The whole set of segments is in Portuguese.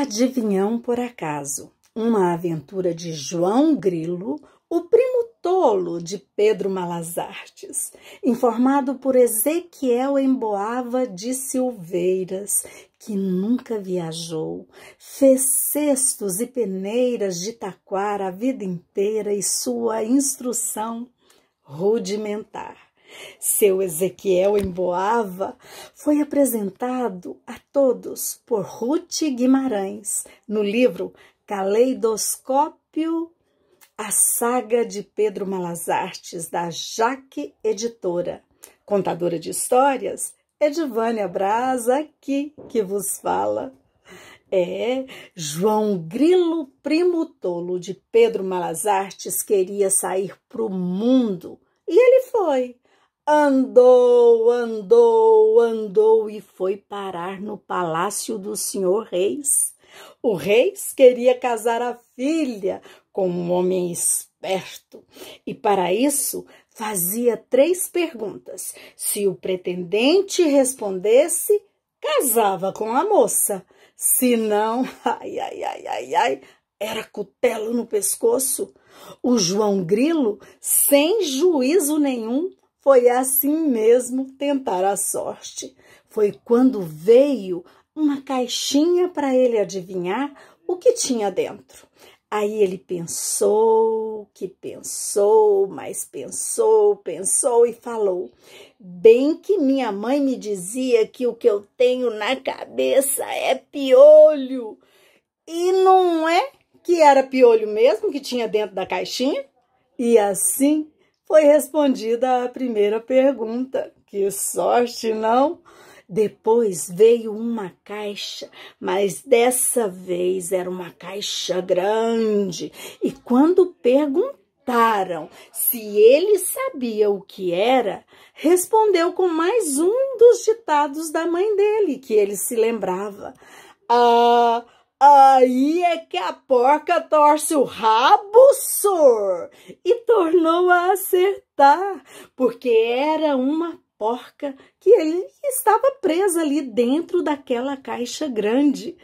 Adivinhão por acaso, uma aventura de João Grilo, o primo tolo de Pedro Malazartes, informado por Ezequiel Emboava de Silveiras, que nunca viajou, fez cestos e peneiras de taquara a vida inteira e sua instrução rudimentar. Seu Ezequiel em Boava foi apresentado a todos por Ruth Guimarães no livro Caleidoscópio a Saga de Pedro Malazartes da Jaque Editora. Contadora de histórias, Edivânia Braz aqui que vos fala. É, João Grilo Primo Tolo de Pedro Malazartes queria sair para o mundo e ele foi Andou, andou, andou e foi parar no palácio do senhor Reis. O Reis queria casar a filha com um homem esperto e, para isso, fazia três perguntas. Se o pretendente respondesse, casava com a moça. Se não, ai, ai, ai, ai, ai, era cutelo no pescoço. O João Grilo, sem juízo nenhum, foi assim mesmo tentar a sorte. Foi quando veio uma caixinha para ele adivinhar o que tinha dentro. Aí ele pensou, que pensou, mas pensou, pensou e falou: Bem que minha mãe me dizia que o que eu tenho na cabeça é piolho. E não é que era piolho mesmo que tinha dentro da caixinha? E assim foi respondida a primeira pergunta. Que sorte, não? Depois veio uma caixa, mas dessa vez era uma caixa grande. E quando perguntaram se ele sabia o que era, respondeu com mais um dos ditados da mãe dele, que ele se lembrava. Ah, aí é que a porca torce o rabo, sor, e tornou a acertar, porque era uma porca que ele estava presa ali dentro daquela caixa grande.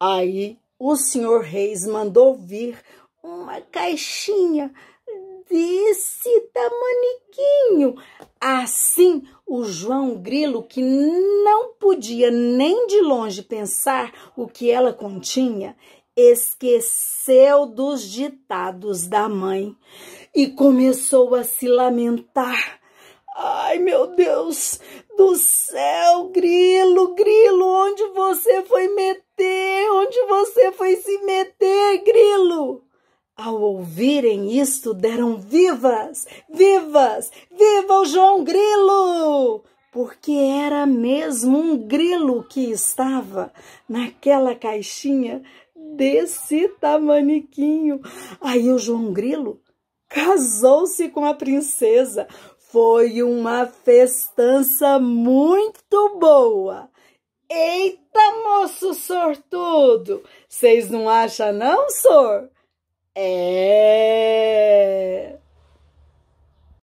Aí o senhor Reis mandou vir uma caixinha desse tamaniquinho. Assim, o João Grilo que não podia nem de longe pensar o que ela continha, esqueceu dos ditados da mãe e começou a se lamentar. Ai, meu Deus do céu, grilo, grilo, Ao ouvirem isto, deram vivas, vivas, viva o João Grilo! Porque era mesmo um grilo que estava naquela caixinha desse tamaniquinho. Aí o João Grilo casou-se com a princesa. Foi uma festança muito boa. Eita, moço sortudo! Vocês não acham, não, senhor? É.